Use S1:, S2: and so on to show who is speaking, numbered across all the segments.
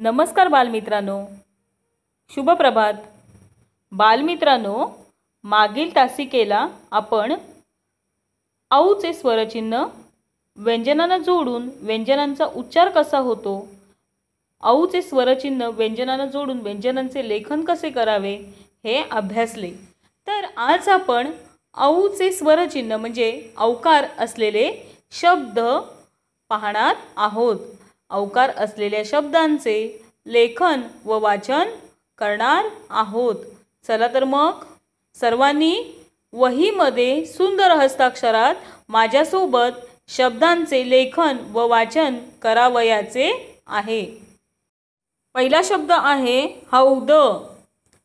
S1: नमस्कार बालमित्रांनो शुभप्रभात बालमित्रांनो मागील तासिकेला आपण औचे स्वरचिन्ह व्यंजनांना जोडून व्यंजनांचा उच्चार कसा होतो औचे स्वरचिन्ह व्यंजनांना जोडून व्यंजनांचे लेखन कसे करावे हे अभ्यासले तर आज आपण औचे स्वरचिन्ह म्हणजे अवकार असलेले शब्द पाहणार आहोत अवकार असलेल्या शब्दांचे लेखन व वाचन करणार आहोत चला तर मग सर्वांनी वहीमध्ये सुंदर हस्ताक्षरात माझ्यासोबत शब्दांचे लेखन व वाचन करावयाचे आहे पहिला शब्द आहे हौद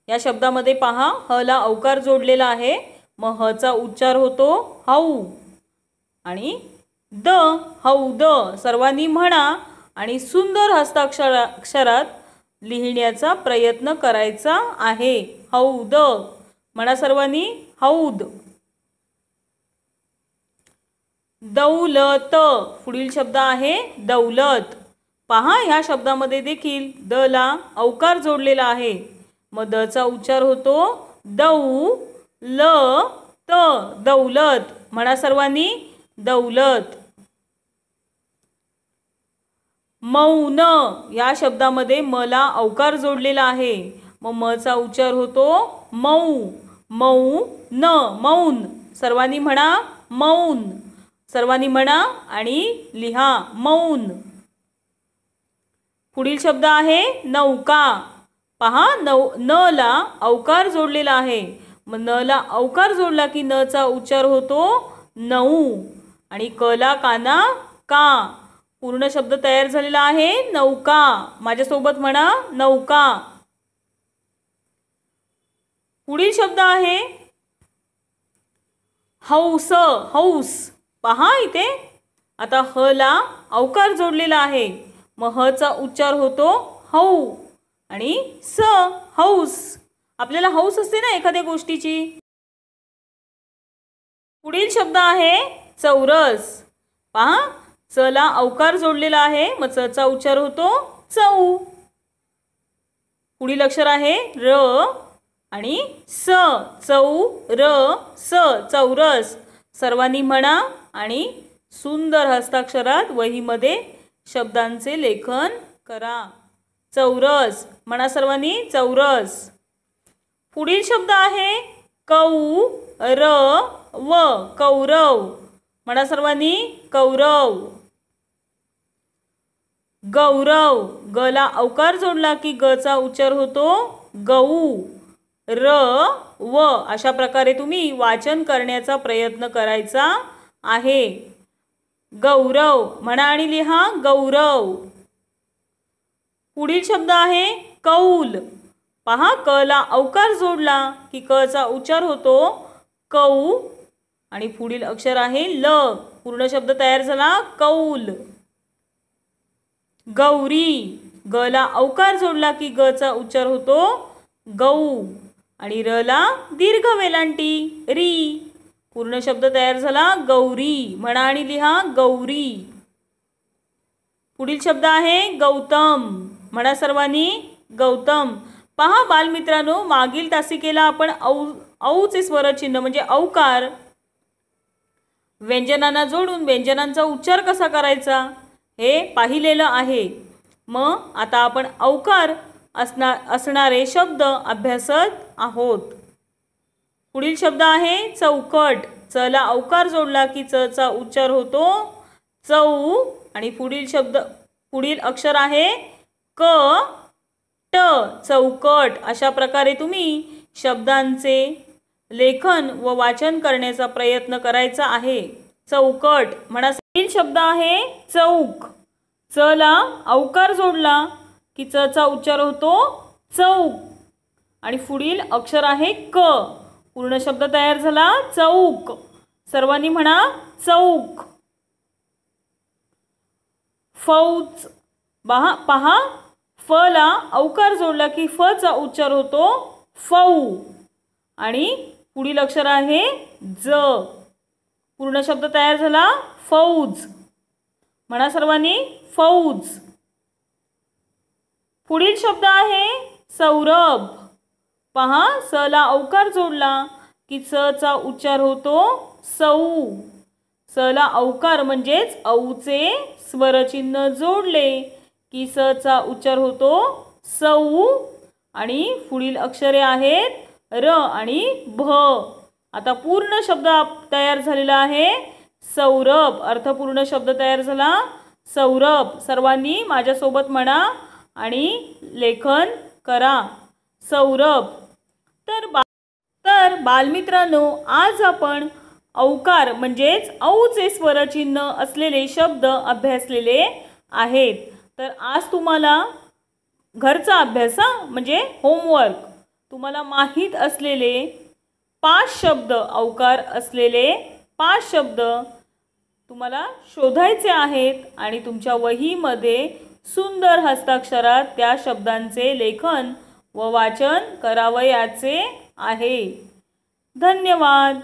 S1: या शब्दामध्ये पहा ह ला अवकार जोडलेला आहे मग हचा उच्चार होतो हौ आणि द हौद सर्वांनी म्हणा आणि सुंदर हस्ताक्षराक्षरात लिहिण्याचा प्रयत्न करायचा आहे हौद म्हणा सर्वांनी हौद दौलत पुढील शब्द आहे दौलत पहा ह्या शब्दामध्ये देखील द ला अवकार जोडलेला आहे मग द चा उच्चार होतो दौ ल त दौलत म्हणा सर्वांनी दौलत मौन या शब्दामध्ये मला अवकार जोडलेला आहे मग मचा उच्चार होतो मऊ मऊ न मौन सर्वांनी म्हणा मौन सर्वांनी म्हणा आणि लिहा मौन पुढील शब्द आहे नौका पहा नौ न ला अवकार जोडलेला आहे मग न ला अवकार जोडला की न चा उच्चार होतो नऊ आणि कला काना का पूर्ण शब्द तयार झालेला आहे नौका माझ्यासोबत म्हणा नौका पुढील शब्द आहे हौस हौस पहा इथे आता ह ला अवकार जोडलेला आहे मग हचा उच्चार होतो हौ आणि स हौस आपल्याला हौस असते ना एखाद्या गोष्टीची पुढील शब्द आहे चौरस पहा चला अवकार जोडलेला आहे मग चचा उच्चार होतो चऊ पुढील अक्षर आहे र आणि स चौ र स चौरस सर्वांनी म्हणा आणि सुंदर हस्ताक्षरात वहीमध्ये शब्दांचे लेखन करा चौरस म्हणा सर्वांनी चौरस पुढील शब्द आहे कौ र व कौरव म्हणा सर्वांनी कौरव गौरव गला अवकार जोडला की ग चा उच्चार होतो गऊ र व अशा प्रकारे तुम्ही वाचन करण्याचा प्रयत्न करायचा आहे गौरव म्हणा आणि लिहा गौरव पुढील शब्द आहे कौल पहा कला अवकार जोडला की कचा उच्चार होतो कौ आणि पुढील अक्षर आहे ल पूर्ण शब्द तयार झाला कौल गौरी ग ला अवकार जोडला की ग चा उच्चार होतो गौ आणि र ला दीर्घ वेलांटी री पूर्ण शब्द तयार झाला गौरी म्हणा आणि लिहा गौरी पुढील शब्द आहे गौतम म्हणा सर्वांनी गौतम पहा बालमित्रांनो मागील तासिकेला आपण औ औचे स्वरचिन्ह म्हणजे अवकार व्यंजनांना जोडून व्यंजनांचा उच्चार कसा करायचा हे पाहिलेलं आहे मग आता आपण अवकार असणार असणारे शब्द अभ्यासत आहोत पुढील शब्द आहे चौकट चला अवकार जोडला की च चा उच्चार होतो चौ आणि पुढील शब्द पुढील अक्षर आहे क ट चौकट अशा प्रकारे तुम्ही शब्दांचे लेखन व वाचन करण्याचा प्रयत्न करायचा आहे चौकट म्हणा पुढील शब्द आहे चौक च ला अवकार जोडला की च चा उच्चार होतो चौक आणि पुढील अक्षर आहे क पूर्ण शब्द तयार झाला चौक सर्वांनी म्हणा चौक फौज बहा पहा फ ला अवकार जोडला की फ चा उच्चार होतो फौ आणि पुढील अक्षर आहे ज पूर्ण शब्द तयार झाला फौज म्हणा सर्वांनी फौज पुढील शब्द आहे सौरभ पहा स ला अवकार जोडला की स चा उच्चार होतो सौ स ला अवकार म्हणजेच औचे स्वरचिन्ह जोडले की स चा उच्चार होतो सौ आणि पुढील अक्षरे आहेत र आणि भ आता पूर्ण शब्द तयार झालेला आहे सौरभ अर्थपूर्ण शब्द तयार झाला सौरभ सर्वांनी माझ्यासोबत म्हणा आणि लेखन करा सौरभ तर बा तर बालमित्रांनो आज आपण औकार म्हणजेच औचे स्वरचिन्ह असलेले शब्द अभ्यासलेले आहेत तर आज तुम्हाला घरचा अभ्यास म्हणजे होमवर्क तुम्हाला माहीत असलेले पाच शब्द अवकार असलेले पाच शब्द तुम्हाला शोधायचे आहेत आणि तुमच्या वहीमध्ये सुंदर हस्ताक्षरात त्या शब्दांचे लेखन व वाचन करावयाचे आहे धन्यवाद